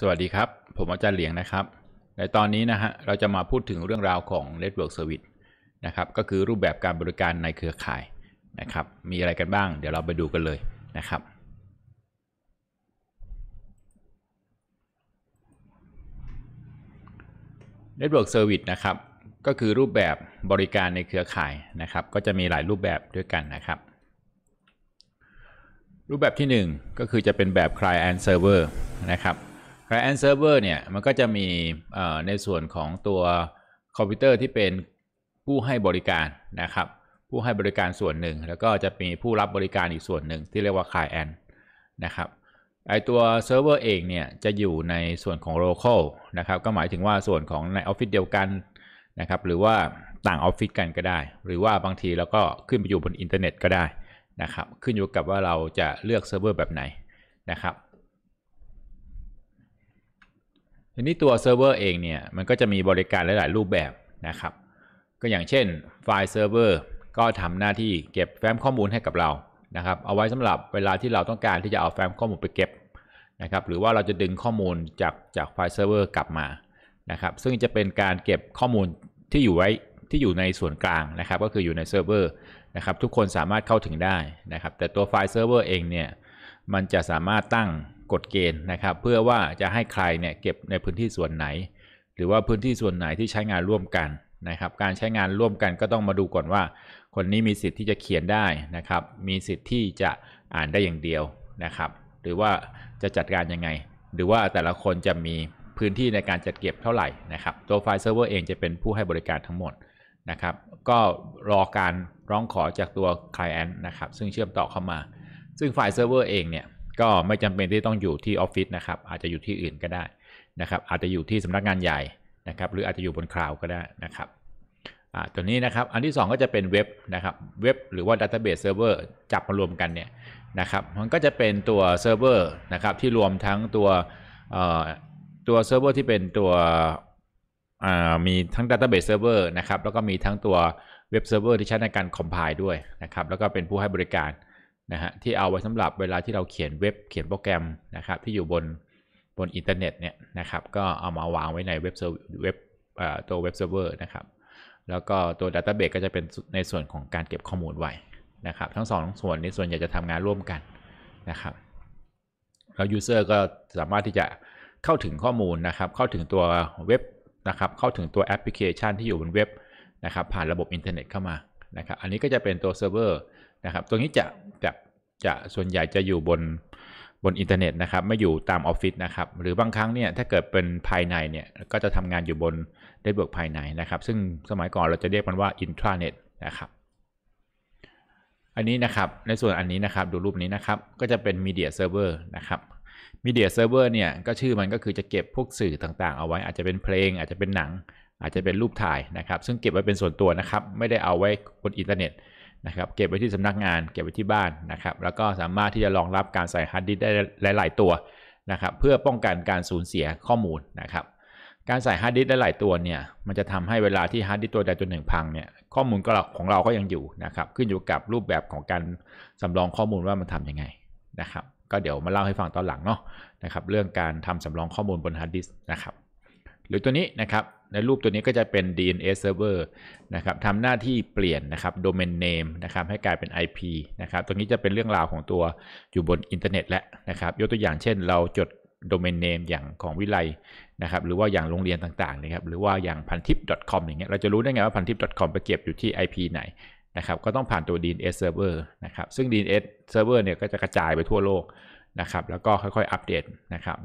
สวัสดีครับ ผมอาจารย์เหลียงนะครับ ในตอนนี้นะฮะ เราจะมาพูดถึงเรื่องราวของ Network Service นะครับ ก็คือรูปแบบการบริการในเครือข่ายนะครับ มีอะไรกันบ้าง เดี๋ยวเราไปดูกันเลยนะครับเ e ิร o ก k Service นะครับ ก็คือรูปแบบบริการในเครือข่ายนะครับ ก็จะมีหลายรูปแบบด้วยกันนะครับ รูปแบบที่1ก็คือจะเป็นแบบ Client Server นะครับ client server เนี่ย มันก็จะมีในส่วนของตัวคอมพิวเตอร์ที่เป็นผู้ให้บริการนะครับ ผู้ให้บริการส่วนหนึ่ง แล้วก็จะมีผู้รับบริการอีกส่วนหนึ่งที่เรียกว่า client นะครับ ไอตัวเซิร์ฟเวอร์เองเนี่ย จะอยู่ในส่วนของ local นะครับ ก็หมายถึงว่าส่วนของในออฟฟิศเดียวกันนะครับ หรือว่าต่างออฟฟิศกันก็ได้ หรือว่าบางทีเราก็ขึ้นไปอยู่บนอินเทอร์เน็ตก็ได้นะครับ ขึ้นอยู่กับว่าเราจะเลือกเซิร์ฟเวอร์แบบไหนนะครับทีนี้ตัวเซิร์ฟเวอร์เองเนี่ยมันก็จะมีบริการหลาย ๆ รูปแบบนะครับก็อย่างเช่นไฟล์เซิร์ฟเวอร์ก็ทำหน้าที่เก็บแฟ้มข้อมูลให้กับเรานะครับเอาไว้สำหรับเวลาที่เราต้องการที่จะเอาแฟ้มข้อมูลไปเก็บนะครับหรือว่าเราจะดึงข้อมูลจากจากไฟล์เซิร์ฟเวอร์กลับมานะครับซึ่งจะเป็นการเก็บข้อมูลที่อยู่ไว้ที่อยู่ในส่วนกลางนะครับ ก็คืออยู่ในเซิร์ฟเวอร์นะครับทุกคนสามารถเข้าถึงได้นะครับแต่ตัวไฟล์เซิร์ฟเวอร์เองเนี่ยมันจะสามารถตั้งกฎเกณฑ์นะครับเพื่อว่าจะให้ใครเนี่ยเก็บในพื้นที่ส่วนไหน หรือว่าพื้นที่ส่วนไหนที่ใช้งานร่วมกันนะครับ การใช้งานร่วมกันก็ต้องมาดูก่อนว่า คนนี้มีสิทธิ์ที่จะเขียนได้นะครับ มีสิทธิ์ที่จะอ่านได้อย่างเดียวนะครับ หรือว่าจะจัดการยังไง หรือว่าแต่ละคนจะมีพื้นที่ในการจัดเก็บเท่าไหร่นะครับตัวไฟล์เซิร์ฟเวอร์เองจะเป็นผู้ให้บริการทั้งหมดนะครับ ก็รอการร้องขอจากตัวลเอนต์นะครับ ซึ่งเชื่อมต่อเข้ามา ซึ่งไฟล์เซิร์ฟเวอร์เองเนี่ยก็ไม่จำเป็นที่ต้องอยู่ที่ออฟฟิศนะครับอาจจะอยู่ที่อื่นก็ได้นะครับ อาจจะอยู่ที่สำนักงานใหญ่นะครับ หรืออาจจะอยู่บนคลาวก็ได้นะครับตัวนี้นะครับอันที่ 2 ก็จะเป็นเว็บนะครับเว็บหรือว่าดัตตเบสเซิร์ฟเวอร์จับมารวมกันเนี่ยนะครับ มันก็จะเป็นตัวเซิร์ฟเวอร์นะครับที่รวมทั้งตัวตัวเซิร์ฟเวอร์ที่เป็นตัวมีทั้งดัตตเบสเซิร์ฟเวอร์นะครับแล้วก็มีทั้งตัวเว็บเซิร์ฟเวอร์ที่ใช้ในการคอมไพล์ด้วยนะครับ แล้วก็เป็นผู้ให้บริการนะฮะที่เอาไว้สำหรับเวลาที่เราเขียนเว็บ เขียนโปรแกรมนะครับที่อยู่บนบนอินเทอร์เน็ตเนี่ยนะครับก็เอามาวางไว้ในเว็บเว็บตัวเว็บเซิร์ฟเวอร์นะครับ แล้วก็ตัวัตต้าเบสก็จะเป็นในส่วนของการเก็บข้อมูลไว้นะครับ ทั้งสองส่วนนี้ส่วนใหญ่จะทำงานร่วมกันนะครับแล้วซอร์ก็สามารถที่จะเข้าถึงข้อมูลนะครับ เข้าถึงตัวเว็บนะครับเข้าถึงตัวแอปพลิเคชันที่อยู่บนเว็บนะครับ ผ่านระบบอินเทอร์เน็ตเข้ามานะครับอันนี้ก็จะเป็นตัวเซิร์ฟเวอร์นะครับตัวนี้จะ จะ จะส่วนใหญ่จะอยู่บน บนอินเทอร์เน็ตนะครับ ไม่อยู่ตามออฟฟิศนะครับ หรือบางครั้งเนี่ย ถ้าเกิดเป็นภายในเนี่ย ก็จะทำงานอยู่บนนดตเวิกภายในนะครับ ซึ่งสมัยก่อนเราจะเรียกมันว่าอินทราเน็ตนะครับ อันนี้นะครับ ในส่วนอันนี้นะครับ ดูรูปนี้นะครับ ก็จะเป็นมีเดียเซิร์ฟเวอร์นะครับ มีเดียเซิร์ฟเวอร์เนี่ย ก็ชื่อมันก็คือจะเก็บพวกสื่อต่างๆ เอาไว้ อาจจะเป็นเพลง อาจจะเป็นหนัง อาจจะเป็นรูปถ่ายนะครับ ซึ่งเก็บไว้เป็นส่วนตัวนะครับ ไม่ได้เอาไว้บนอินเทอร์เน็ตนะครับเก็บไว้ที่สำนักงาน เก็บไว้ที่บ้านนะครับ แล้วก็สามารถที่จะรองรับการใส่ฮาร์ดดิสได้หลาย ๆตัวนะครับ เพื่อป้องกันการสูญเสียข้อมูลนะครับ การใส่ฮาร์ดดิสได้หลายตัวเนี่ย มันจะทำให้เวลาที่ฮาร์ดดิสตัวใดตัวหนึ่งพังเนี่ย ข้อมูลก็ของเรา ก็ยังอยู่นะครับ ขึ้นอยู่กับรูปแบบของการสำรองข้อมูลว่ามันทํำยังไงนะครับ ก็เดี๋ยวมาเล่าให้ฟังตอนหลังเนาะนะครับ เรื่องการทำสำรองข้อมูลบนฮาร์ดดิสนะครับ หรือตัวนี้นะครับในรูปตัวนี้ก็จะเป็น DNS server นะครับทำหน้าที่เปลี่ยนนะครับ domain name นะครับให้กลายเป็น IP นะครับตรงนี้จะเป็นเรื่องราวของตัวอยู่บนอินเทอร์เน็ตแล้วนะครับยกตัวอย่างเช่นเราจด domain name อย่างของวิไลนะครับหรือว่าอย่างโรงเรียนต่างๆนะครับหรือว่าอย่างพันทิป .com อย่างเงี้ยเราจะรู้ได้ไงว่าพันทิป .com ไปเก็บอยู่ที่ IP ไหนนะครับก็ต้องผ่านตัว DNS server นะครับซึ่ง DNS server เนี่ยก็จะกระจายไปทั่วโลกนะครับแล้วก็ค่อยๆอัปเดตนะครับ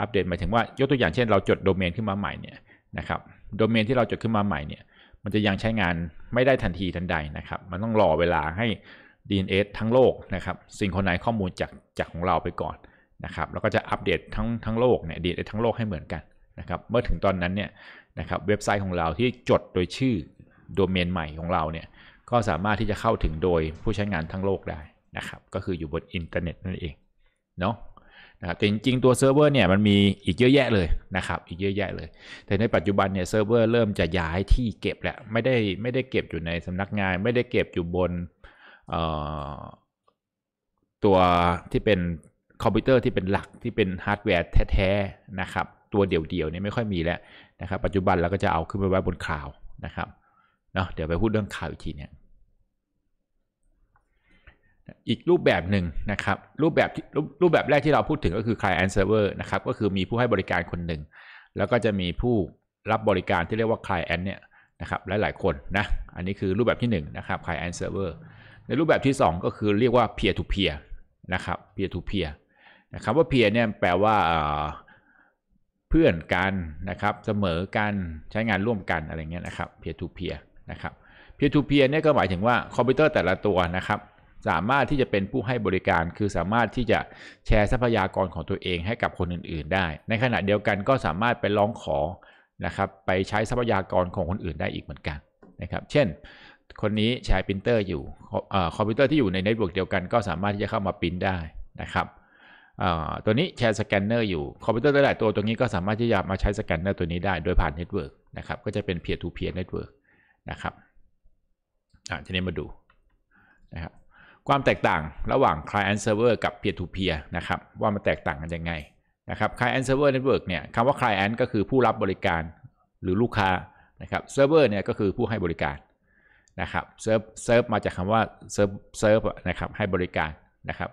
อัปเดตหมายถึงว่า ยกตัวอย่างเช่น เราจดโดเมนขึ้นมาใหม่เนี่ยนะครับโดเมนที่เราจดขึ้นมาใหม่เนี่ยมันจะยังใช้งานไม่ได้ทันทีทันใดนะครับ มันต้องรอเวลาให้ DNS ทั้งโลกนะครับ สิงโครไนข้อมูลจากจากของเราไปก่อนนะครับ แล้วก็จะอัปเดตทั้งทั้งโลกเนี่ย DNS ทั้งโลกให้เหมือนกันนะครับเมื่อถึงตอนนั้นเนี่ยนะครับเว็บไซต์ของเราที่จดโดยชื่อโดเมนใหม่ของเราเนี่ยก็สามารถที่จะเข้าถึงโดยผู้ใช้งานทั้งโลกได้นะครับ ก็คืออยู่บนอินเทอร์เน็ตนั่นเองเนาะนะครับจริง ๆ ตัว เซิร์ฟเวอร์เนี่ยมันมีอีกเยอะแยะเลยนะครับ อีกเยอะแยะเลย แต่ในปัจจุบันเนี่ยเซิร์ฟเวอร์เริ่มจะย้ายที่เก็บแหละไม่ได้ไม่ได้เก็บอยู่ในสำนักงานไม่ได้เก็บอยู่บนตัวที่เป็นคอมพิวเตอร์ที่เป็นหลักที่เป็นฮาร์ดแวร์แท้ๆนะครับตัวเดี่ยวๆเนี่ยไม่ค่อยมีแล้วนะครับปัจจุบันเราก็จะเอาขึ้นไปไว้บนคลาวนะครับเนาะเดี๋ยวไปพูดเรื่องคลาวอีกทีเนี่ยอีกรูปแบบหนึ่งนะครับ รูปแบบรรูปแบบแรกที่เราพูดถึงก็คือ client server นะครับ ก็คือมีผู้ให้บริการคนหนึ่ง แล้วก็จะมีผู้รับบริการที่เรียกว่า client เนี่ยนะครับ หลายๆคนนะ อันนี้คือรูปแบบที่1นนะครับ client server ในรูปแบบที่2ก็คือเรียกว่า peer to peer นะครับ peer to peer นะครับว่า peer เนี่ยแปลว่าเพื่อนกันนะครับ เสมอกันใช้งานร่วมกันอะไรเงี้ยนะครับ peer to peer นะครับ peer to peer เนี่ยก็หมายถึงว่าคอมพิวเตอร์แต่ละตัวนะครับสามารถที่จะเป็นผู้ให้บริการคือสามารถที่จะแชร์ทรัพยากรของตัวเองให้กับคนอื่นๆ ได้ ในขณะเดียวกันก็สามารถไปร้องขอนะครับ ไปใช้ทรัพยากรของคนอื่นได้อีกเหมือนกันนะครับ เช่นคนนี้ใช้พิมพ์เตอร์อยู่คอมพิวเตอร์ที่อยู่ในเน็ตเวิร์กเดียวกัน ก็สามารถที่จะเข้ามาพิมพ์ได้นะครับตัวนี้แชร์สแกนเนอร์อยู่คอมพิวเตอร์หลายตัวตรงนี้ก็สามารถที่จะมาใช้สแกนเนอร์ตัวนี้ได้โดยผ่านเน็ตเวิร์กนะครับ ก็จะเป็นเพียร์ทูเพียร์เน็ตเวิร์กนะครับทีนี้มาดูนะครับความแตกต่างระหว่าง client server กับ peer to peer นะครับว่ามันแตกต่างกันยังไงนะครับ client server network เนี่ยคำว่า client ก็คือผู้รับบริการหรือลูกค้านะครับ server เนี่ยก็คือผู้ให้บริการนะครับ serve serve มาจากคำว่า serve serve นะครับให้บริการนะครับ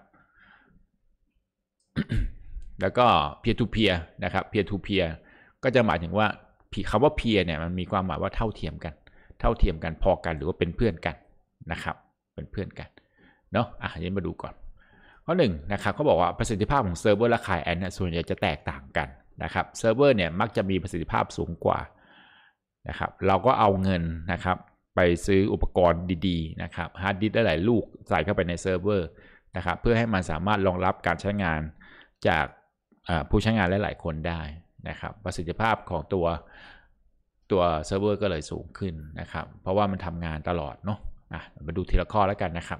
แล้วก็ peer to peer นะครับ peer to peer ก็จะหมายถึงว่าคำว่า peer เนี่ยมันมีความหมายว่าเท่าเทียมกันเท่าเทียมกันพอกันหรือว่าเป็นเพื่อนกันนะครับ เป็นเพื่อนกันเนาะ อ่ะยังมาดูก่อน ข้อหนึ่งนะครับ เขาบอกว่าประสิทธิภาพของเซิร์ฟเวอร์และคลายแอนด์ส่วนใหญ่จะแตกต่างกันนะครับ เซิร์ฟเวอร์เนี่ยมักจะมีประสิทธิภาพสูงกว่านะครับ เราก็เอาเงินนะครับ ไปซื้ออุปกรณ์ดี ๆ นะครับฮาร์ดดิสก์หลายลูกใส่เข้าไปในเซิร์ฟเวอร์นะครับเพื่อให้มันสามารถรองรับการใช้งานจากผู้ใช้งานหลายๆคนได้นะครับ ประสิทธิภาพของตัวตัวเซิร์ฟเวอร์ก็เลยสูงขึ้นนะครับ เพราะว่ามันทำงานตลอดเนาะะมาดูทีละข้อแล้วกันนะครับ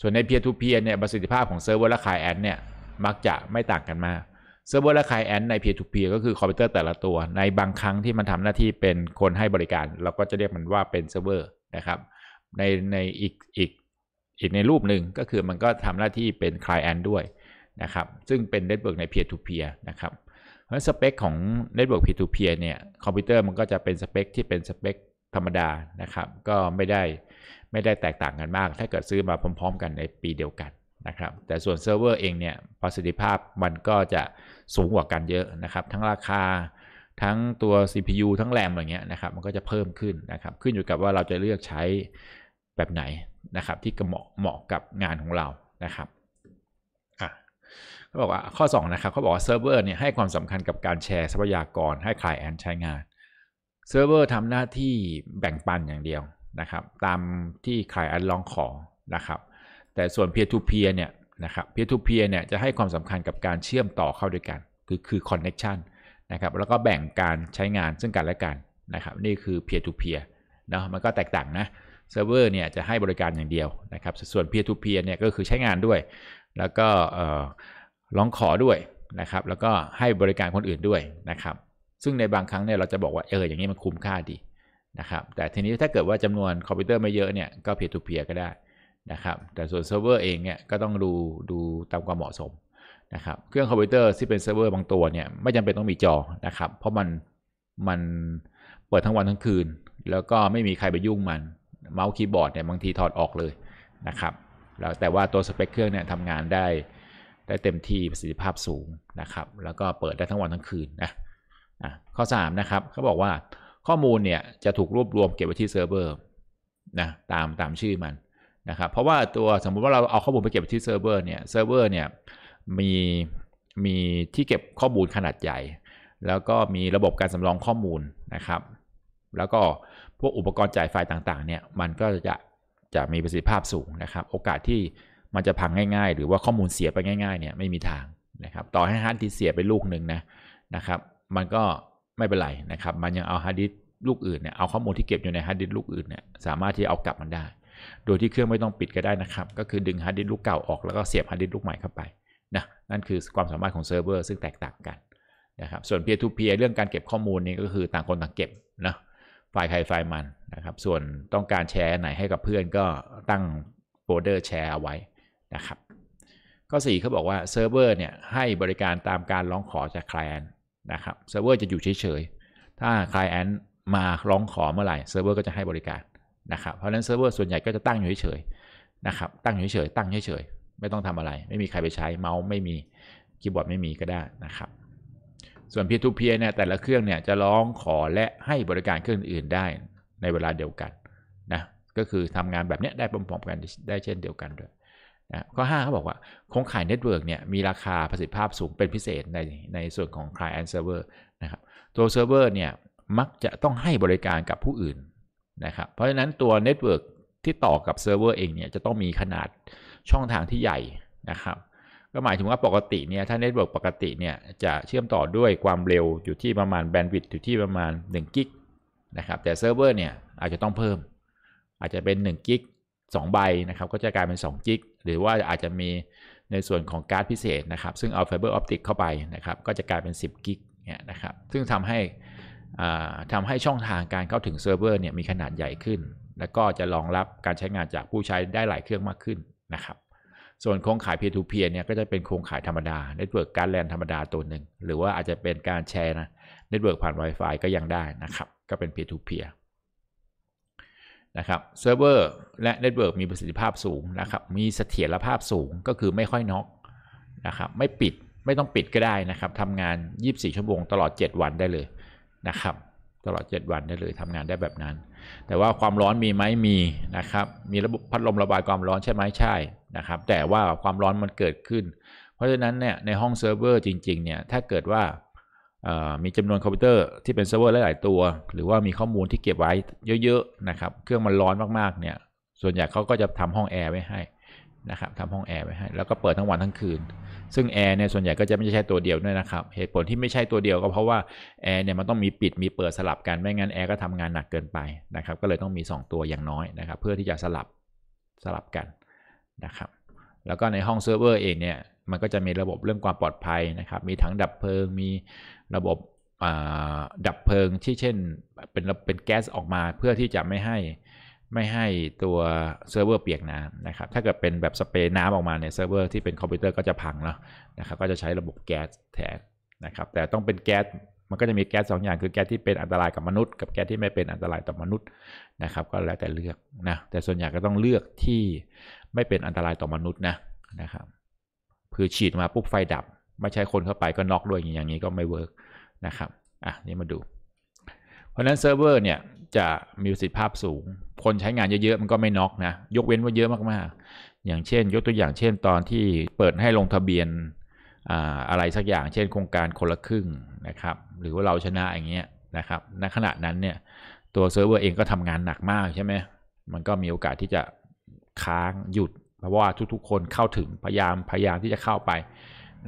ส่วนใน peer to peer เนี่ยประสิทธิภาพ ของเซิร์ฟเวอร์และคลายแอนเนี่ย มักจะไม่ต่างกันมากเซิร์ฟเวอร์และคลายแอนใน peer to peer ก็คือคอมพิวเตอร์แต่ละตัว ในบางครั้งที่มันทำหน้าที่เป็นคนให้บริการ เราก็จะเรียกมันว่าเป็นเซิร์ฟเวอร์นะครับในใน อีก อีก อีก ในรูปหนึ่งก็คือมันก็ทำหน้าที่เป็นคลายแอนด้วย นะครับ ซึ่งเป็นเน็ตเวิร์กใน peer to peer นะครับเพราะสเปคของเน็ตเวิร์ก Peer to Peer เนี่ยคอมพิวเตอร์มันก็จะเป็นสเปคที่เป็นสเปคธรรมดานะครับก็ไม่ได้ไม่ได้แตกต่างกันมากถ้าเกิดซื้อมาพร้อม ๆ กันในปีเดียวกันนะครับแต่ส่วนเซิร์ฟเวอร์เองเนี่ยประสิทธิภาพมันก็จะสูงกว่ากันเยอะนะครับทั้งราคาทั้งตัว CPU ทั้งแรมอะไรเงี้ยนะครับมันก็จะเพิ่มขึ้นนะครับ ขึ้นอยู่กับว่าเราจะเลือกใช้แบบไหนนะครับ ที่เหมาะเหมาะกับงานของเรานะครับอ่ะเขาบอกว่าข้อ2นะครับเขาบอกว่าเซิร์ฟเวอร์เนี่ยให้ความสำคัญกับการแชร์ทรัพยากรให้ใครแอนใช้งานเซิร์ฟเวอร์ทำหน้าที่แบ่งปันอย่างเดียวนะครับตามที่ขายอันลองขอนะครับแต่ส่วน peer to peer เนี่ยนะครับ peer to peer เนี่ยจะให้ความสำคัญกับการเชื่อมต่อเข้าด้วยกันคือคือ connection นะครับแล้วก็แบ่งการใช้งานซึ่งกันและกันนะครับนี่คือ peer to peer เนาะมันก็แตกต่างนะเซิร์ฟเวอร์เนี่ยจะให้บริการอย่างเดียวนะครับ ส่วน peer to peer เนี่ยก็คือใช้งานด้วยแล้วก็ลองขอด้วยนะครับแล้วก็ให้บริการคนอื่นด้วยนะครับซึ่งในบางครั้งเนี่ยเราจะบอกว่าเอออย่างนี้มันคุ้มค่าดีนะครับ แต่ทีนี้ถ้าเกิดว่าจำนวนคอมพิวเตอร์ไม่เยอะ เนี่ย ก็เพียร์ทูเพียร์ก็ได้ นะครับ แต่ส่วนเซิร์ฟเวอร์เองเนี่ย ก็ต้อง ดู ดูตามความเหมาะสม นะครับ เครื่องคอมพิวเตอร์ที่เป็นเซิร์ฟเวอร์บางตัว เนี่ย ไม่จำเป็นต้องมีจอ นะครับ เพราะมัน มันเปิดทั้งวันทั้งคืน แล้วก็ไม่มีใครไปยุ่งมัน เมาส์คีย์บอร์ดเนี่ยบางทีถอดออกเลยนะครับแล้วแต่ว่าตัวสเปคเครื่องเนี่ยทำงานได้ ได้เต็มที่ประสิทธิภาพสูงนะครับ แล้วก็เปิดได้ทั้งวันทั้งคืนนะข้อ 3 นะครับเขาบอกว่าข้อมูลเนี่ยจะถูกรวบรวมเก็บไว้ที่เซิร์ฟเวอร์นะตามตามชื่อมันนะครับเพราะว่าตัวสมมุติว่าเรา เอา ข้อมูลไปเก็บที่เซิร์ฟเวอร์เนี่ยเซิร์ฟเวอร์เนี่ยมีมีที่เก็บข้อมูลขนาดใหญ่ แล้วก็มีระบบการ สำรองข้อมูลนะครับ แล้วก็พวกอุปกรณ์จ่ายไฟต่างๆเนี่ย มันก็ จะ จะมีประสิทธิภาพสูงนะครับ โอกาสที่มันจะพังง่าย ๆ หรือว่าข้อมูลเสียไปง่าย ๆเนี่ยไม่มีทางนะครับ ต่อให้ฮาร์ดดิสเสียไปลูกหนึ่งนะนะครับ มันก็ไม่เป็นไรนะครับ มันยังเอาฮาร์ดดิสลูกอื่นเนี่ย เอาข้อมูลที่เก็บอยู่ในฮาร์ดดิสลูกอื่นเนี่ย สามารถที่เอากลับมันได้ โดยที่เครื่องไม่ต้องปิดก็ได้นะครับ ก็คือดึงฮาร์ดดิสลูกเก่าออก แล้วก็เสียบฮาร์ดดิสลูกใหม่เข้าไปนะ นั่นคือความสามารถของเซิร์ฟเวอร์ซึ่งแตกต่างกันนะครับ ส่วน peer-to-peer เรื่องการเก็บข้อมูลนี่ก็คือต่างคนต่างเก็บนะไฟล์ใครไฟล์มันนะครับ ส่วนต้องการแชร์ไหนให้กับเพื่อนก็ตั้งโฟลเดอร์แชร์เอาไว้นะครับ ข้อ4เขาบอกว่าเซิร์ฟเวอร์เนี่ยให้บริการตามการร้องขอจาก c l i นนะครับเซิร์ฟเวอร์จะอยู่เฉยๆ ถ้าคลายแอนมาร้องขอเมื่อไหร่เซิร์ฟเวอร์ก็จะให้บริการนะครับเพราะฉะนั้นเซิร์ฟเวอร์ส่วนใหญ่ก็จะตั้งอยู่เฉยๆ นะครับตั้งอยู่เฉยๆ ตั้งเฉยๆ ไม่ต้องทำอะไร ไม่มีใครไปใช้เมาส์ไม่มีคีย์บอร์ดไม่มีก็ได้นะครับส่วน P2P เนี่ยแต่ละเครื่องเนี่ยจะร้องขอและให้บริการเครื่องอื่นได้ในเวลาเดียวกันนะก็คือทำงานแบบนี้ได้พร้อมๆกันได้เช่นเดียวกันด้วยนะข้อ5เขาบอกว่าโครงข่ายเน็ตเวิร์กเนี่ยมีราคาประสิทธิภาพสูงเป็นพิเศษในใน ส่วนของ client server นะครับตัวเซิร์ฟเวอร์เนี่ยมักจะต้องให้บริการกับผู้อื่น นะ ครับ เพราะฉะนั้นตัวเน็ตเวิร์กที่ต่อกับเซิร์ฟเวอร์เอง เนี่ย จะต้องมีขนาดช่องทางที่ใหญ่ นะ ครับ ก็ หมายถึงว่าปกติ เนี่ย ถ้าเน็ตเวิร์กปกติ เนี่ย จะเชื่อมต่อด้วยความเร็วอยู่ที่ประมาณแบนด์วิดต์อยู่ที่ประมาณ1กิกนะครับแต่เซิร์ฟเวอร์เนี่ยอาจจะต้องเพิ่ม อาจจะเป็น1กิก2ใบนะครับก็จะกลายเป็น2กิกหรือว่าอาจจะมีในส่วนของการ์ดพิเศษนะครับซึ่งเอาไฟเบอร์ออปติกเข้าไปนะครับก็จะกลายเป็น 10กิกเนี่ยนะครับซึ่งทำให้ทำให้ช่องทางการเข้าถึงเซิร์ฟเวอร์เนี่ยมีขนาดใหญ่ขึ้น แล้วก็จะรองรับการใช้งานจากผู้ใช้ได้หลายเครื่องมากขึ้นนะครับส่วนโครงข่าย peer-to-peer เนี่ยก็จะเป็นโครงข่ายธรรมดาเน็ตเวิร์กการแลนธรรมดาตัวหนึ่งหรือว่าอาจจะเป็นการแชร์นะเน็ตเวิร์กผ่าน Wi-Fi ก็ยังได้นะครับก็เป็น peer-to-peer นะครับเซิร์ฟเวอร์และเน็ตเวิร์กมีประสิทธิภาพสูงนะครับมีเสถียรภาพสูงก็คือไม่ค่อยน็อกนะครับไม่ปิดไม่ต้องปิดก็ได้นะครับทำงาน 24ชั่วโมงตลอด 7 วันได้เลยนะครับตลอด 7 วันได้เลยทำงานได้แบบนั้น แต่ว่าความร้อนมีไหมมีนะครับมีระบบพัดลมระบายความร้อน ใช่ไหมใช่นะครับแต่ว่าความร้อนมันเกิดขึ้น เพราะฉะนั้นเนี่ยในห้องเซิร์ฟเวอร์จริงๆเนี่ยถ้าเกิดว่ามีจำนวนคอมพิวเตอร์ที่เป็นเซิร์ฟเวอร์หลาย ๆ ตัว หรือว่ามีข้อมูลที่เก็บไว้เยอะ ๆ นะครับเครื่องมันร้อนมาก ๆ เนี่ยส่วนใหญ่เขาก็จะทำห้องแอร์ไว้ให้นะครับทำห้องแอร์ไว้ให้แล้วก็เปิดทั้งวันทั้งคืน ซึ่ง แอร์เนี่ยส่วนใหญ่ก็จะไม่ใช่ตัวเดียวด้วยนะครับเหตุผลที่ไม่ใช่ตัวเดียวก็เพราะว่าแอร์เนี่ยมันต้องมีปิด มีเปิดสลับกันไม่งั้นแอร์ก็ทำงานหนักเกินไปนะครับก็เลยต้องมี 2 ตัวอย่างน้อยนะครับเพื่อที่จะสลับสลับกันนะครับแล้วก็ในห้องเซิร์ฟเวอร์เองเนี่ยมันก็จะมีระบบเรื่องความปลอดภัยนะครับมีถังดับเพลิงมีระบบดับเพลิงที่เช่นเป็นเป็นแก๊สออกมา เพื่อที่จะไม่ให้ไม่ให้ตัวเซิร์ฟเวอร์เปียกน้ำนะครับถ้าเกิดเป็นแบบสเปรย์น้ำออกมาเนี่ยเซิร์ฟเวอร์ที่เป็นคอมพิวเตอร์ก็จะพังเนาะนะครับก็จะใช้ระบบแก๊สแทนนะครับแต่ต้องเป็นแก๊สมันก็จะมีแก๊สสองอย่างคือแก๊สที่เป็นอันตรายกับมนุษย์กับแก๊สที่ไม่เป็นอันตรายต่อมนุษย์นะครับ ก็แล้วแต่เลือกนะแต่ส่วนใหญ่ก็ต้องเลือกที่ไม่เป็นอันตรายต่อมนุษย์นะนะครับคือฉีดมาปุ๊บไฟดับไม่ใช่คนเข้าไปก็น็อกด้วยอย่างนี้ก็ไม่เวิร์กนะครับอ่ะนี่มาดู เพราะนั้นเซิร์ฟเวอร์เนี่ยจะมีประสิทธิภาพสูงคนใช้งานเยอะๆมันก็ไม่น็อกนะยกเว้นว่าเยอะมากๆ อย่างเช่น ยกตัวอย่างเช่น ตอนที่เปิดให้ลงทะเบียนอะไรสักอย่าง เช่นโครงการคนละครึ่งนะครับหรือว่าเราชนะอย่างเงี้ยนะครับณขณะนั้นเนี่ยตัวเซิร์ฟเวอร์เองก็ทำงานหนักมากใช่ไหมมันก็มีโอกาสที่จะค้างหยุด เพราะว่าทุก ๆ คนเข้าถึงพยายามพยายามที่จะเข้าไป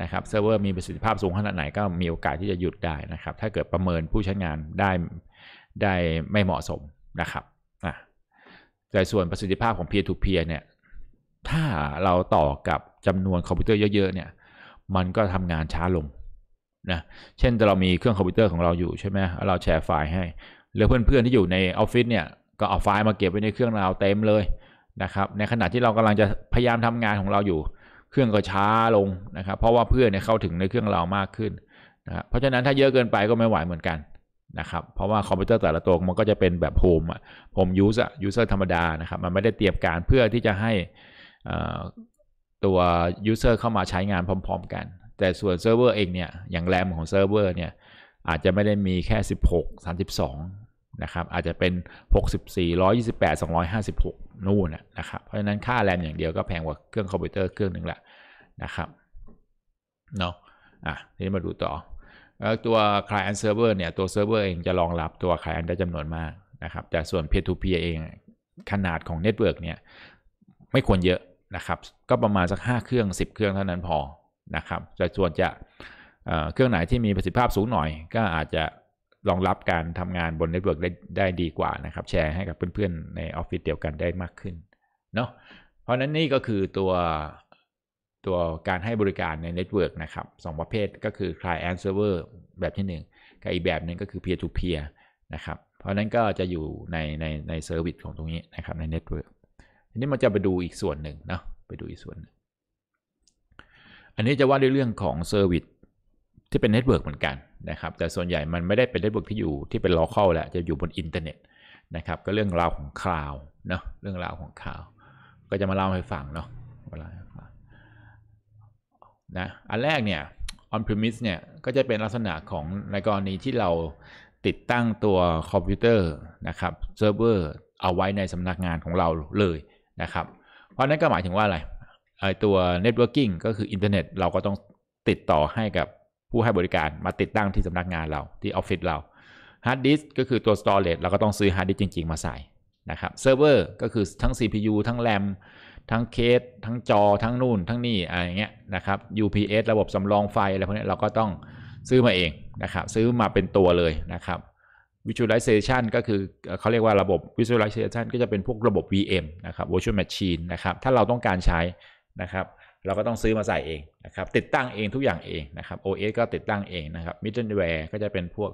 นะครับเซิร์ฟเวอร์มีประสิทธิภาพสูงขนาดไหนก็มี โอกาส ที่จะหยุดได้นะครับ ถ้าเกิดประเมินผู้ใช้งาน ได้ ได้ ไม่เหมาะสมนะครับอ่ะแต่ส่วนประสิทธิภาพของ peer to peer เนี่ย ถ้าเราต่อกับจำนวนคอมพิวเตอร์เยอะ ๆ เนี่ย มันก็ทำงาน ช้าลงนะ เช่นเรามีเครื่องคอมพิวเตอร์ของ เราอยู่ ใช่ไหมเราแชร์ไฟล์ให้หรือเพื่อนๆที่อยู่ในออฟฟิศเนี่ยก็เอาไฟล์มาเก็บไว้ในเครื่องเราเต็มเลยนะครับ ในขณะที่เรากำลังจะพยายามทำงานของเราอยู่เครื่องก็ช้าลงนะครับเพราะว่าเพื่อนเนี่ยเข้าถึงในเครื่องเรามากขึ้นนะครับเพราะฉะนั้นถ้าเยอะเกินไปก็ไม่ไหวเหมือนกันนะครับเพราะว่าคอมพิวเตอร์แต่ละตัวมันก็จะเป็นแบบโฮมอะโฮมยูสอะยูเซอร์ธรรมดานะครับมันไม่ได้เตรียมการเพื่อที่จะให้ตัวยูเซอร์เข้ามาใช้งานพร้อมๆกัน แต่ส่วน เซิร์ฟเวอร์เองเนี่ย อย่างแรมของเซิร์ฟเวอร์เนี่ย อาจจะไม่ได้มีแค่ 16 32นะครับ อาจจะเป็น 64 128 256 นู่นนะครับ เพราะฉะนั้นค่าแรมอย่างเดียวก็แพงกว่าเครื่องคอมพิวเตอร์เครื่องหนึ่งละนะครับเนาะอ่ะทีนี้มาดูต่อ ตัว client server เนี่ย ตัวเซ r ร์ r เอร์เอง จะรองรับตัว client ได้จำนวนมากนะครับ แต่ส่วน peer to peer เอง ขนาดของ network เนี่ย ไม่ควรเยอะ นะครับ ก็ประมาณสัก 5 เครื่อง 10 เครื่องเท่านั้นพอนะครับแต่ส่วนจะเครื่องไหนที่มีประสิทธิภาพสูงหน่อย ก็อาจจะรองรับการทำงานบนเน็ตเวิร์กได้ได้ดีกว่า นะครับ แชร์ให้กับเพื่อนๆในออฟฟิศเดียวกันได้มากขึ้น เนาะเพราะนั้นนี่ก็คือตัวตัวการให้บริการในเน็ตเวิร์กนะครับสองประเภทก็คือ client server แบบที่หนึ่งกับอีกแบบหนึ่งก็คือ peer to peer นะครับเพราะนั้นก็จะอยู่ในในในเซอร์วิสของตรงนี้นะครับในเน็ตเวิร์กทีนี้มัน จะไปดูอีกส่วนหนึ่งเนาะไปดูอีกส่วนนึงอันนี้จะว่าด้วยเรื่องของเซอร์วิสที่เป็นเน็ตเวิร์กเหมือนกันนะครับแต่ส่วนใหญ่มันไม่ได้เป็นเน็ตเวิร์กที่อยู่ที่เป็น l o เ a l แล้วจะอยู่บนอินเทอร์เน็ตนะครับก็เรื่องราวของข่าวเนาะเรื่องราวของข่าวก็จะมาเล่าให้ฟังเนาะเวลานะอันแรกเนี่ย on premise เนี่ยก็จะเป็นลักษณะของในกรณีที่เราติดตั้งตัวคอมพิวเตอร์นะครับเซิร์ฟเวอร์ เอาไว้ในสำนักงานของเราเลยนะครับ เพราะนั้นก็หมายถึงว่าอะไรไอตัว networking ก็คืออินเทอร์เน็ตเราก็ต้องติดต่อให้กับผู้ ให้บริการมาติดตั้งที่สำนักงานเราที่ ออฟฟิศเราฮาร์ดดิสก็ คือตัวสตอเรจเราก็ต้องซื้อฮาร์ดดิสจริง ๆ มาใส่ นะ ครับ เซิร์ฟเวอร์ ก็คือทั้ง CPU ทั้งแรมทั้งเคสทั้งจอ ทั้ง นู่น ทั้งนี่อะไรเงี้ยนะ ครับ UPS ระบบสำรอง ไฟอะไรพวกนี้เราก็ต้องซื้อมาเองนะครับ ซื้อมาเป็นตัวเลยนะครับ Visualization ก็คือเขาเรียกว่าระบบ Visualization ก็จะเป็นพวกระบบ VM นะครับ Virtual Machine นะครับถ้าเราต้องการใช้นะครับเราก็ต้องซื้อมาใส่เองนะครับ ติดตั้งเองทุกอย่างเองนะครับ OS ก็ติดตั้งเองนะครับ Middleware ก็จะเป็นพวก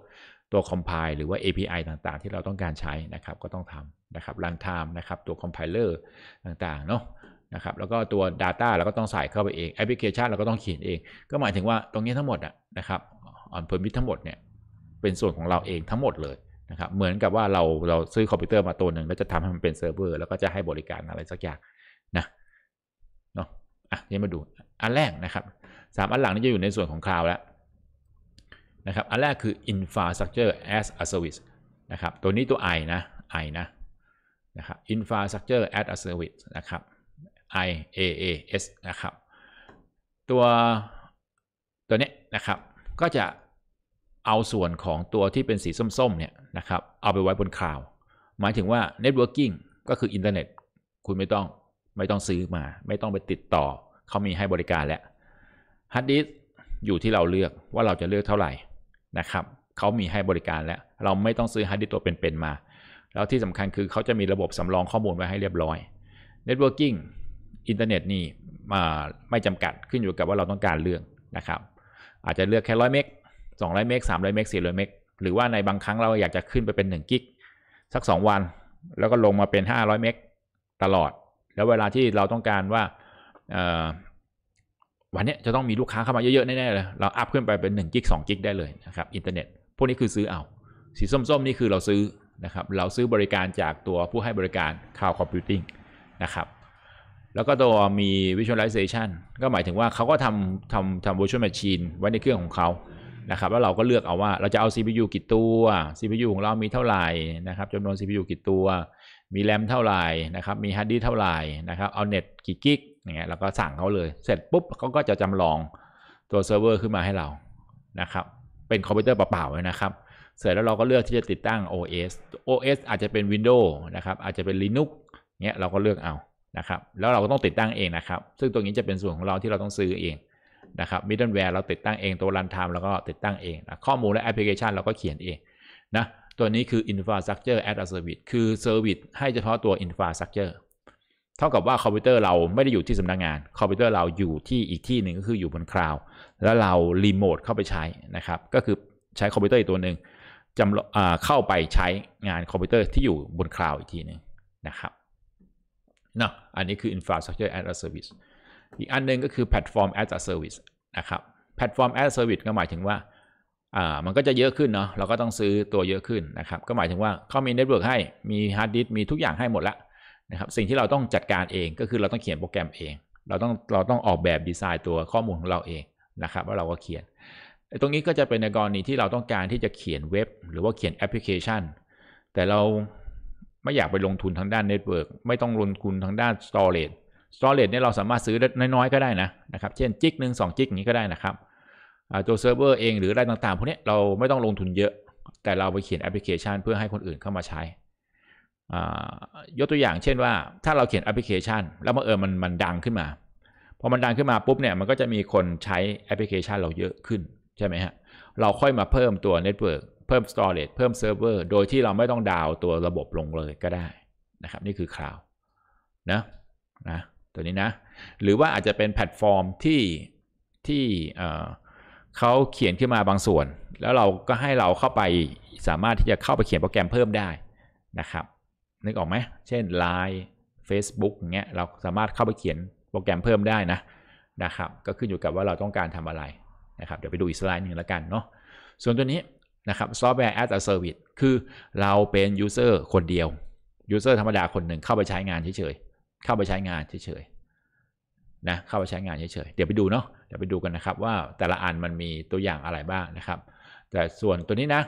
ตัว compile หรือว่า API ต่างๆ ที่เราต้องการใช้นะครับ ก็ต้องทำนะครับ runtime นะครับตัว compiler ต่างๆเนาะนะครับ แล้วก็ตัว data เราก็ต้องใส่เข้าไปเอง application เราก็ต้องเขียนเอง ก็หมายถึงว่าตรงนี้ทั้งหมดนะครับ on premise ทั้งหมดเนี่ย เป็นส่วนของเราเองทั้งหมดเลยนะครับ เหมือนกับว่าเราเราซื้อคอมพิวเตอร์มาตัวหนึ่งแล้วจะทำให้มันเป็นเซิร์ฟเวอร์แล้วก็จะให้บริการอะไรสักอย่างนะเนาะอ่ะยังมาดู อันแรกนะครับ สามอันหลังนี่จะอยู่ในส่วนของคลาวแล้วนะครับ อันแรกคือ infrastructure as a service นะครับ ตัวนี้ตัว I นะ I นะนะครับ infrastructure as a service นะครับ I A A S นะครับ ตัวตัวนี้นะครับ ก็จะเอาส่วนของตัวที่เป็นสีส้ม ๆ เนี่ยนะครับ เอาไปไว้บนคลาว หมายถึงว่า networking ก็คืออินเทอร์เน็ต คุณไม่ต้องไม่ต้องซื้อมาไม่ต้องไปติดต่อเขามีให้บริการแล้วฮาร์ดดิสอยู่ที่เราเลือกว่าเราจะเลือกเท่าไหร่นะครับเขามีให้บริการแล้วเราไม่ต้องซื้อฮาร์ดดิสตัวเป็น ๆ มา แล้วที่สำคัญคือเขาจะมีระบบสำรองข้อมูลไว้ให้เรียบร้อยเน็ตเวิร์กอินเทอร์เน็ตนี่ไม่จำกัดขึ้นอยู่กับว่าเราต้องการเลือกนะครับอาจจะเลือกแค่ร้อยเมกสองร้อยเมกสามร้อยเมกสี่ร้อยเมกหรือว่าในบางครั้งเราอยากจะขึ้นไปเป็น1กิกสัก 2 วัน แล้วก็ลงมาเป็น 500เมกตลอดแล้วเวลาที่เราต้องการว่าวันนี้จะต้องมีลูกค้าเข้ามาเยอะๆ แน่ๆเลยเราอัพขึ้นไปเป็น1กิกงกิกได้เลยนะครับ อินเทอร์เน็ต พวกนี้คือซื้อเอา สีส้มๆ นี่คือเราซื้อนะครับ เราซื้อบริการจากตัวผู้ให้บริการ Cloud Computing นะครับ แล้วก็ตัวมี Visualization ก็หมายถึงว่าเขาก็ทำทำทำ Virtual Machine ไว้ในเครื่องของเขานะครับแล้วเราก็เลือกเอาว่าเราจะเอา CPU กี่ตัว CPU ของเรามีเท่าไหร่นะครับจำนวน CPU กี่ตัวมีแรมเท่าไหร่นะครับ มีฮาร์ดดิสเท่าไหร่นะครับ เอาเน็ตกี่กิกอย่างเงี้ยเราก็สั่งเขาเลยเสร็จปุ๊บเขาก็จะจำลองตัวเซิร์ฟเวอร์ขึ้นมาให้เรา นะครับ เป็นคอมพิวเตอร์เปล่าๆนะครับ เสร็จแล้วเราก็เลือกที่จะติดตั้ง OS OS อาจจะเป็น Windows นะครับ อาจจะเป็น Linux เงี้ย เราก็เลือกเอา นะครับ แล้วเราก็ต้องติดตั้งเองนะครับ ซึ่งตรงนี้จะเป็นส่วนของเราที่เราต้องซื้อเองนะครับ middleware เราติดตั้งเอง ตัว runtime เราก็ติดตั้งเองนะข้อมูลและแอปพลิเคชันเราก็เขียนเองนะตัวนี้ คือ infrastructure as a service คือ service ให้เฉพาะตัว infrastructure เท่ากับว่าคอมพิวเตอร์เราไม่ได้อยู่ที่สำนักงงาน คอมพิวเตอร์เราอยู่ที่อีกที่หนึ่งก็คืออยู่บนคลาวด์ แล้ว เรารีโมทเข้าไปใช้นะครับ ก็คือใช้คอมพิวเตอร์อีกตัวหนึ่งจำเข้าไปใช้งานคอมพิวเตอร์ที่อยู่บนคลาวด์อีกทีหนึ่งนะครับ เนะอันนี้คือ infrastructure as a service อีกอันนึงก็คือ platform as a service นะครับ platform as a service ก็หมายถึงว่าอ่ามันก็จะเยอะขึ้นเนาะเราก็ต้องซื้อตัวเยอะขึ้นนะครับ ก็หมายถึงว่าเขามีเน็ตเวิร์กให้มีฮาร์ดดิสต์มีทุกอย่างให้หมดละนะครับ สิ่งที่เราต้องจัดการเองก็คือเราต้องเขียนโปรแกรมเอง เราต้องเราต้องออกแบบดีไซน์ตัวข้อมูลของเราเองนะครับ ว่าเราก็เขียน ตรงนี้ก็จะเป็นในกรณีที่เราต้องการที่จะเขียนเว็บ หรือว่าเขียนแอปพลิเคชัน แต่เราไม่อยากไปลงทุนทางด้านเน็ตเวิร์กไม่ต้องลงทุนทางด้านสตอเรจสตอเรจเนี่ยเราสามารถซื้อน้อย ๆ ก็ได้นะนะครับ เช่นจิกหนึ่งสองจิกนี้ก็ได้นะครับตัวเซิร์ฟเวอร์เองหรืออะไรต่าง ๆ พวกนี้เราไม่ต้องลงทุนเยอะ แต่เราไปเขียนแอปพลิเคชัน เพื่อให้คนอื่นเข้ามาใช้ ยก ตัวอย่างเช่นว่า ถ้าเราเขียนแอปพลิเคชัน แล้วมาเออมันมัน ดัง ขึ้น มา พอ มันดังขึ้นมา ปุ๊บ เนี่ย มัน ก็จะมีคนใช้แอปพลิเคชันเราเยอะขึ้น ใช่ไหมฮะ เราค่อยมาเพิ่มตัวเน็ตเวิร์กเพิ่มสตอเรจเพิ่มเซิร์ฟเวอร์โดยที่เราไม่ต้องดาวตัวระบบลงเลยก็ได้นะครับ นี่คือคราวนะนะตัวนี้นะ หรือว่าอาจจะเป็นแพลตฟอร์มที่ที่เขาเขียนขึ้นมาบางส่วน แล้วเราก็ให้เราเข้าไปสามารถที่จะเข้าไปเขียนโปรแกรมเพิ่มได้นะครับ นึกออกไหม เช่น Line Facebook อย่างเงี้ยเราสามารถเข้าไปเขียนโปรแกรมเพิ่มได้นะนะครับ ก็ขึ้นอยู่กับว่าเราต้องการทำอะไรนะครับ เดี๋ยวไปดูอีกสไลด์หนึ่งแล้ว กันเนาะส่วนตัวนี้นะครับซอฟต์แวร์แอ s เ service คือเราเป็น user คนเดียว user ธรรมดาคนหนึ่งเข้าไปใช้งานเฉยๆเข้าไปใช้งานเฉยๆนะเข้าไปใช้งานเฉยๆเดี๋ยวไปดูเนาะเดี๋ยวไปดู กันนะครับว่าแต่ละอันมันมีตัวอย่างอะไรบ้างนะครับ แต่ส่วนตัวนี้นะ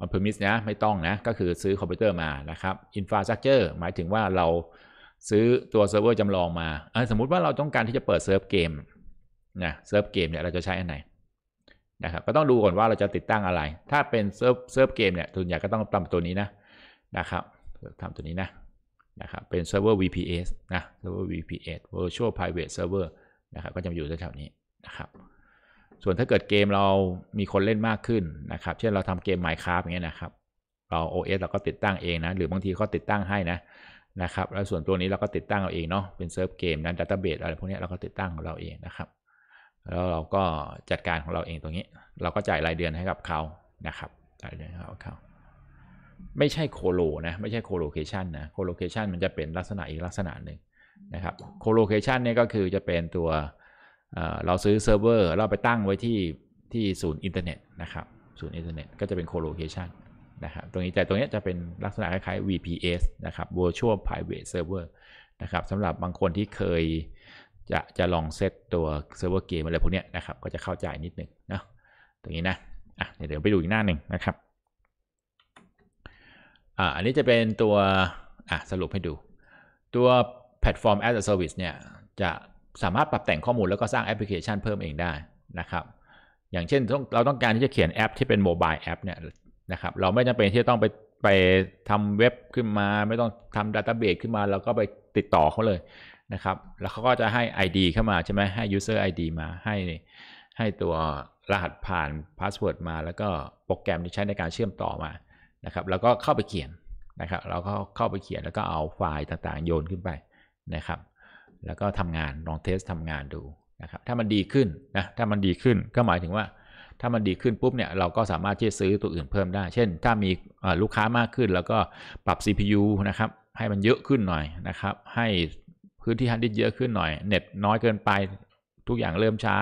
อ n p r e m ิ s นะไม่ต้องนะก็คือซื้อคอมพิวเตอร์มานะครับอินฟา s ักเจอร์หมายถึงว่าเราซื้อตัว เซิร์ฟเวอร์ จำลองมา สมมุติว่าเราต้องการที่จะเปิด เซิร์ฟ เกมนะเซิร์ฟ เกมเนี่ยเราจะใช้อันไหนนะครับ ก็ต้องดูก่อนว่าเราจะติดตั้งอะไร ถ้าเป็นเซิร์ฟเซิร์ฟเกมเนี่ยส่วนใหญ่ก็ต้องทำตัวนี้นะนะครับทำตัวนี้นะนะครับเป็นเซิร์ฟเวอร์ VPS นะเซิร์ฟเวอร์ VPS Virtual Private Server นะครับก็จะมาอยู่แถวๆนี้นะครับ ส่วนถ้าเกิดเกมเรามีคนเล่นมากขึ้นนะครับ เช่นเราทำเกม Minecraft เงี้ยนะครับเรา OS เราก็ติดตั้งเองนะหรือบางทีเขาติดตั้งให้นะนะครับแล้วส่วนตัวนี้เราก็ติดตั้งเอาเองเนาะเป็นเซิร์ฟเกมนั้นดัตเตอร์เบสอะไรพวกนี้เราก็ติดตั้งของเราเองนะครับ แล้วเราก็จัดการของเราเองตรงนี้เราก็จ่ายรายเดือนให้กับเขานะครับจ่ายเดือนให้กับเขาไม่ใช่โคโลนะไม่ใช่โคโลเคชันนะโคโลเคชันมันจะเป็นลักษณะอีกลักษณะหนึ่งนะครับโคโลเคชันเนี่ยก็คือจะเป็นตัวเราซื้อเซิร์ฟเวอร์เราไปตั้งไว้ที่ที่ศูนย์อินเทอร์เน็ตนะครับศูนย์อินเทอร์เน็ต ก็จะเป็นโคโลเคชันนะครับตรงนี้แต่ตรงนี้จะเป็นลักษณะคล้ายๆ VPS นะครับ Virtual Private Server นะครับสำหรับบางคนที่เคยจะจะลองเซตตัวเซิร์ฟเวอร์เกม อะไรพวกนี้นะครับก็จะเข้าใจนิดนึงนะตรงนี้นะอ่ะเดี๋ยวไปดูอีกหน้าหนึ่งนะครับอ่ะอันนี้จะเป็นตัวอ่ะสรุปให้ดูตัวแพลตฟอร์ม as a service เนี่ยจะสามารถปรับแต่งข้อมูลแล้วก็สร้างแอปพลิเคชันเพิ่มเองได้นะครับ อย่างเช่นเราต้องการที่จะเขียนแอป ที่เป็นโมบายแอปเนี่ยนะครับ เราไม่จำเป็นที่จะต้องไปไปทำเว็บขึ้นมา ไม่ต้องทำดัตต้าเบสขึ้นมาเราก็ไปติดต่อเขาเลยนะครับ แล้วเขาก็จะให้ ID เข้ามาใช่ไหมให้ user ID มาให้ให้ตัวรหัสผ่านพาสเวิร์ดมาแล้วก็โปรแกรมที่ใช้ในการเชื่อมต่อมานะครับ แล้วก็เข้าไปเขียนนะครับ เราก็เข้าไปเขียนแล้วก็เอาไฟล์ต่างๆ โยนขึ้นไปนะครับแล้วก็ทำงานลองเทสทำงานดูนะครับถ้ามันดีขึ้นนะถ้ามันดีขึ้นก็หมายถึงว่าถ้ามันดีขึ้นปุ๊บเนี่ย เราก็สามารถที่จะซื้อตัวอื่นเพิ่มได้ เช่น ถ้ามีลูกค้ามากขึ้น แล้วก็ปรับ CPU นะครับ ให้มันเยอะขึ้นหน่อยนะครับให้พื้นที่ฮาร์ดดิสเยอะขึ้นหน่อย เน็ตน้อยเกินไปทุกอย่างเริ่มช้า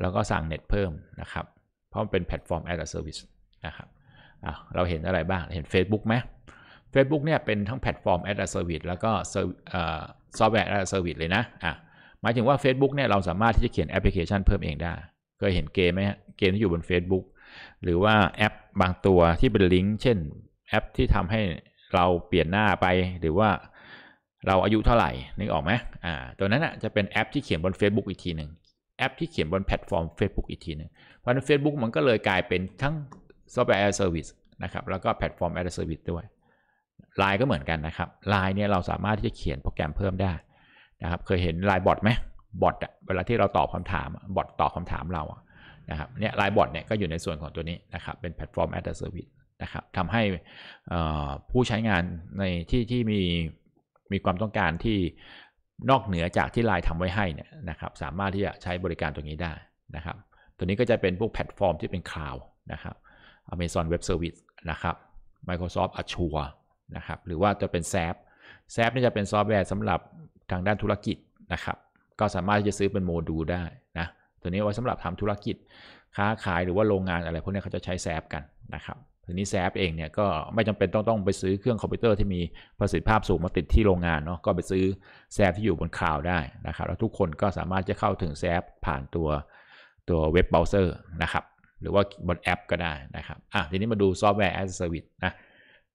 แล้วก็สั่งเน็ตเพิ่มนะครับ เพราะมันเป็นแพลตฟอร์ม as a service นะครับเราเห็นอะไรบ้างเห็น Facebook ไหม Facebook เนี่ยเป็นทั้งแพลตฟอร์ม a อ a Service แล้วก็ซอฟต์แวร์แ a ดเซอร์วิสเลยนะ อ่ะหมายถึงว่า Facebook เนี่ยเราสามารถ ที่จะเขียนแอปพลิเคชันเพิ่มเองได้ เคยเห็นเกมไหมฮะ เกมที่อยู่บน Facebook หรือว่าแอปบางตัวที่เป็นลิงก์ เช่นแอปที่ทำให้เราเปลี่ยนหน้าไปหรือว่าเราอายุเท่าไหร่ นึกออกไหมอ่า ตัวนั้นอ่ะจะเป็นแอปที่เขียนบน Facebook อีกทีหนึ่งแอปที่เขียนบนแพลตฟอร์ม Facebook อีกทีหนึ่งเพราะนั้นเฟซบุ๊กมันก็เลยกลายเป็นทั้งซอฟต์แวร์แอร์เซอร์วิสนะครับแล้วก็แพลตฟอร์มแอร์เซอร์วิสด้วยไลน์ก็เหมือนกันนะครับ ไลน์เนี่ยเราสามารถที่จะเขียนโปรแกรมเพิ่มได้นะครับ เคยเห็นไลน์บอทไหม บอทอะเวลาที่เราตอบคำถามบอทตอบคำถามเรานะครับ เนี่ยไลน์บอทเนี่ยก็อยู่ในส่วนของตัวนี้นะครับ เป็นแพลตฟอร์ม as a service นะครับทำให้ผู้ใช้งานในที่ที่มีมีความต้องการที่นอกเหนือจากที่ไลน์ทำไว้ให้เนี่ยนะครับ สามารถที่จะใช้บริการตัวนี้ได้นะครับ ตัวนี้ก็จะเป็นพวกแพลตฟอร์มที่เป็นคลาวด์นะครับ Amazon Web Service นะครับ Microsoft Azure นะครับหรือว่าจะเป็นแซฟแซฟนี่จะเป็นซอฟต์แวร์สำหรับทางด้านธุรกิจนะครับก็สามารถที่จะซื้อเป็นโมดูลได้นะตัวนี้ไว้สำหรับทำธุรกิจค้าขายหรือว่าโรงงานอะไรพวกนี้เขาจะใช้แซฟกันนะครับทีนี้แซฟเองเนี่ยก็ไม่จำเป็นต้องต้องไปซื้อเครื่องคอมพิวเตอร์ที่มีประสิทธิภาพสูงมาติดที่โรงงานเนาะก็ไปซื้อแซฟที่อยู่บนคลาวด์ได้นะครับแล้วทุกคนก็สามารถจะเข้าถึงแซฟผ่านตัวตัวเว็บเบราว์เซอร์นะครับหรือว่าบนแอปก็ได้นะครับอ่ะทีนี้มาดูซอฟต์แวร์แอสเซอร์วิสนะ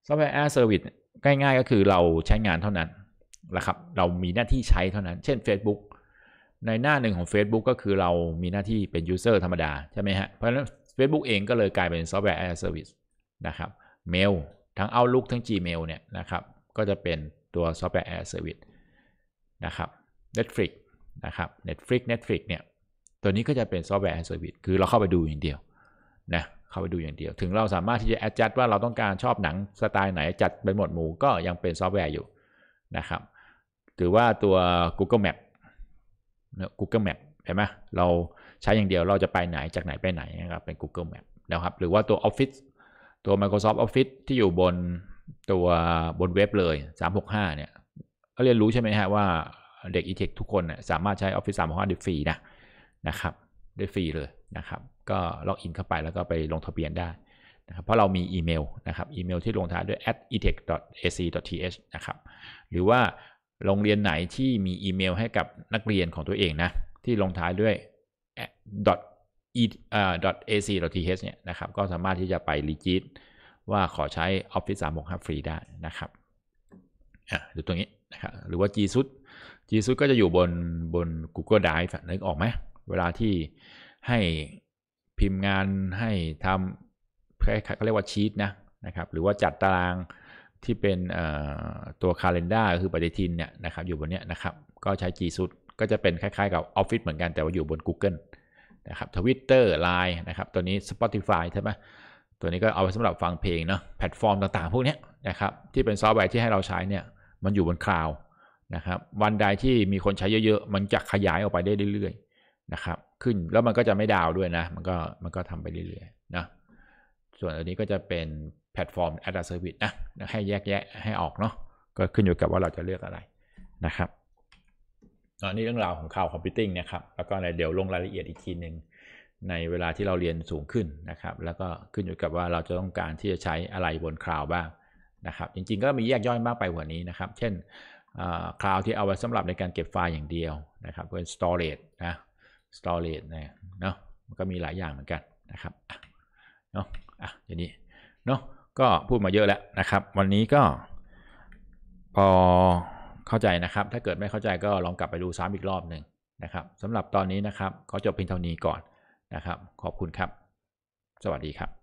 ซอฟต์แวร์แอร์เซอร์วิสง่ายๆ ก็คือเราใช้งานเท่านั้นนะครับ เรามีหน้าที่ใช้เท่านั้น เช่น Facebook ในหน้าหนึ่งของ Facebook ก็คือเรามีหน้าที่เป็นยูเซอร์ธรรมดา ใช่ไหมฮะ เพราะฉะนั้น Facebook เองก็เลยกลายเป็นซอฟต์แวร์แอร์เซอร์วิสนะครับ เมลทั้ง Outlook ทั้ง Gmail เนี่ยนะครับ ก็จะเป็นตัวซอฟต์แวร์แอร์เซอร์วิสนะครับ Netflix นะครับ Netflix Netflix เนี่ยตัวนี้ก็จะเป็นซอฟต์แวร์แอร์เซอร์วิสคือเราเข้าไปดูอย่างเดียวนะเข้าไปดูอย่างเดียวถึงเราสามารถที่จะ adjust ว่าเราต้องการชอบหนังสไตล์ไหนจัดเป็นหมวดหมู่ก็ยังเป็นซอฟต์แวร์อยู่นะครับหรือว่าตัว Google Map Google Map เห็นไหม เราใช้อย่างเดียวเราจะไปไหนจากไหนไปไหนนะครับเป็น Google Map นะครับ หรือว่าตัว Office ตัว Microsoft Office ที่อยู่บนตัวบนเว็บเลย 365เนี่ยก็เรียนรู้ใช่ไหมฮะว่าเด็กอีเทคทุกคนสามารถใช้ Office 365 ได้ฟรีนะนะครับ ได้ฟรีเลยนะครับ ก็ล็อกอินเข้าไปแล้วก็ไปลงทะเบียนได้นะครับ เพราะเรามีอีเมลนะครับ อีเมลที่ลงท้ายด้วย at etech.ac.th นะครับ หรือว่าโรงเรียนไหนที่มีอีเมลให้กับนักเรียนของตัวเองนะ ที่ลงท้ายด้วย .ac.th เนี่ยนะครับ ก็สามารถที่จะไปรีจิตว่าขอใช้ Office 365 ฟรีได้นะครับอ่ะดูตรงนี้นะครับ หรือว่า G Suite G Suite ก็จะอยู่บนบน Google Drive นึกออกไหม เวลาที่ให้พิมพ์งานให้ทำเขาเรียกว่าชีตนะนะครับ หรือว่าจัดตารางที่เป็นตัวคาล endar คือปฏิทินเนี่ยนะครับอยู่บนเนี้ยนะครับ ก็ใช้ G s u i t ก็จะเป็นคล้ายๆ กับ Office เหมือนกัน แต่ว่าอยู่บน Google นะครับ Twitter Line นะครับ ตัวนี้ Spotify ใช่ไหมตัวนี้ก็เอาไว้สำหรับฟังเพลงเนาะแพลตฟอร์มต่างๆ พวกนี้นะครับ ที่เป็นซอฟต์แวร์ที่ให้เราใช้เนี่ยมันอยู่บนคลาวนะครับวันใดที่มีคนใช้เยอะๆมันจะขยายออกไปได้เรื่อย ๆนะครับ ขึ้นแล้วมันก็จะไม่ดาวด้วยนะ มันก็ มันก็ทำไปเรื่อยๆนะส่วนอันนี้ก็จะเป็นแพลตฟอร์ม as a service นะให้แยกแยะให้ออกเนาะ ก็ขึ้นอยู่กับว่าเราจะเลือกอะไรนะครับอันนี้เรื่องราวของข่าวคอมพิวติ้งนะครับ แล้วก็เดี๋ยวลงรายละเอียดอีกทีหนึ่ง ในเวลาที่เราเรียนสูงขึ้นนะครับ แล้วก็ขึ้นอยู่กับว่าเราจะต้องการที่จะใช้อะไรบนคลาวบ้างนะครับ จริงๆ ก็มีแยกย่อยมากไปกว่านี้นะครับ เช่นคลาวที่เอาไว้สำหรับในการเก็บไฟล์อย่างเดียวนะครับ เป็น storage นะสตอเรจนะเนาะมันก็มีหลายอย่างเหมือนกันนะครับเนาะอ่ะอย่างนี้เนาะก็พูดมาเยอะแล้วนะครับ วันนี้ก็พอเข้าใจนะครับ ถ้าเกิดไม่เข้าใจก็ลองกลับไปดูซ้ำอีกรอบหนึ่งนะครับสำหรับตอนนี้นะครับ ขอจบเพียงเท่านี้ก่อนนะครับ ขอบคุณครับ สวัสดีครับ